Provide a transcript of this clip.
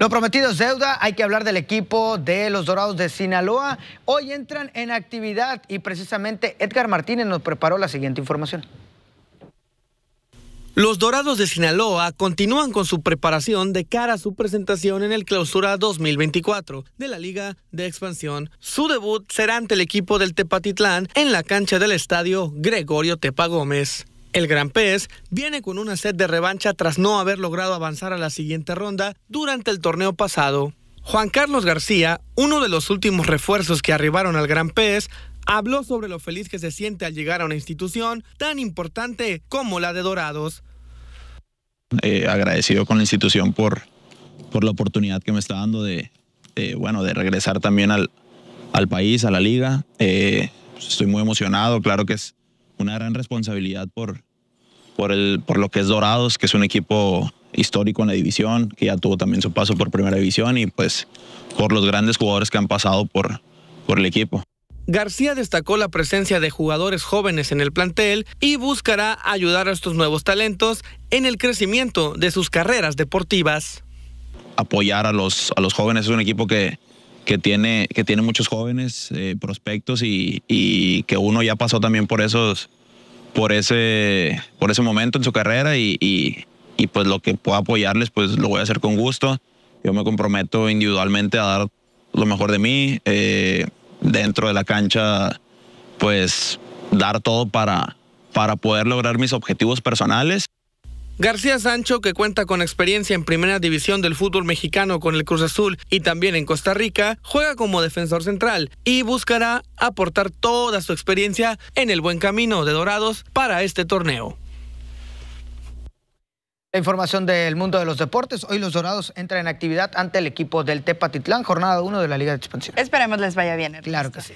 Lo prometido es deuda, hay que hablar del equipo de los Dorados de Sinaloa. Hoy entran en actividad y precisamente Edgar Martínez nos preparó la siguiente información. Los Dorados de Sinaloa continúan con su preparación de cara a su presentación en el Clausura 2024 de la Liga de Expansión. Su debut será ante el equipo del Tepatitlán en la cancha del estadio Gregorio Tepa Gómez. El Gran Pez viene con una sed de revancha tras no haber logrado avanzar a la siguiente ronda durante el torneo pasado. Juan Carlos García, uno de los últimos refuerzos que arribaron al Gran Pez, habló sobre lo feliz que se siente al llegar a una institución tan importante como la de Dorados. Eh, agradecido con la institución por, por la oportunidad que me está dando de, bueno, de regresar también al, al país, a la liga. Eh, estoy muy emocionado, claro que es una gran responsabilidad por, por, el, por lo que es Dorados, que es un equipo histórico en la división, que ya tuvo también su paso por primera división y pues por los grandes jugadores que han pasado por, por el equipo. García destacó la presencia de jugadores jóvenes en el plantel y buscará ayudar a estos nuevos talentos en el crecimiento de sus carreras deportivas. Apoyar a los, a los jóvenes es un equipo que, que tiene, que tiene muchos jóvenes, eh, prospectos y, que uno ya pasó también por esos, por ese, por ese momento en su carrera y, pues lo que pueda apoyarles, pues lo voy a hacer con gusto. Yo me comprometo individualmente a dar lo mejor de mí eh, dentro de la cancha, pues dar todo para, para poder lograr mis objetivos personales. García Sancho, que cuenta con experiencia en primera división del fútbol mexicano con el Cruz Azul y también en Costa Rica, juega como defensor central y buscará aportar toda su experiencia en el buen camino de Dorados para este torneo. La información del mundo de los deportes. Hoy los Dorados entran en actividad ante el equipo del Tepatitlán, jornada 1 de la Liga de Expansión. Esperemos les vaya bien. Claro que sí.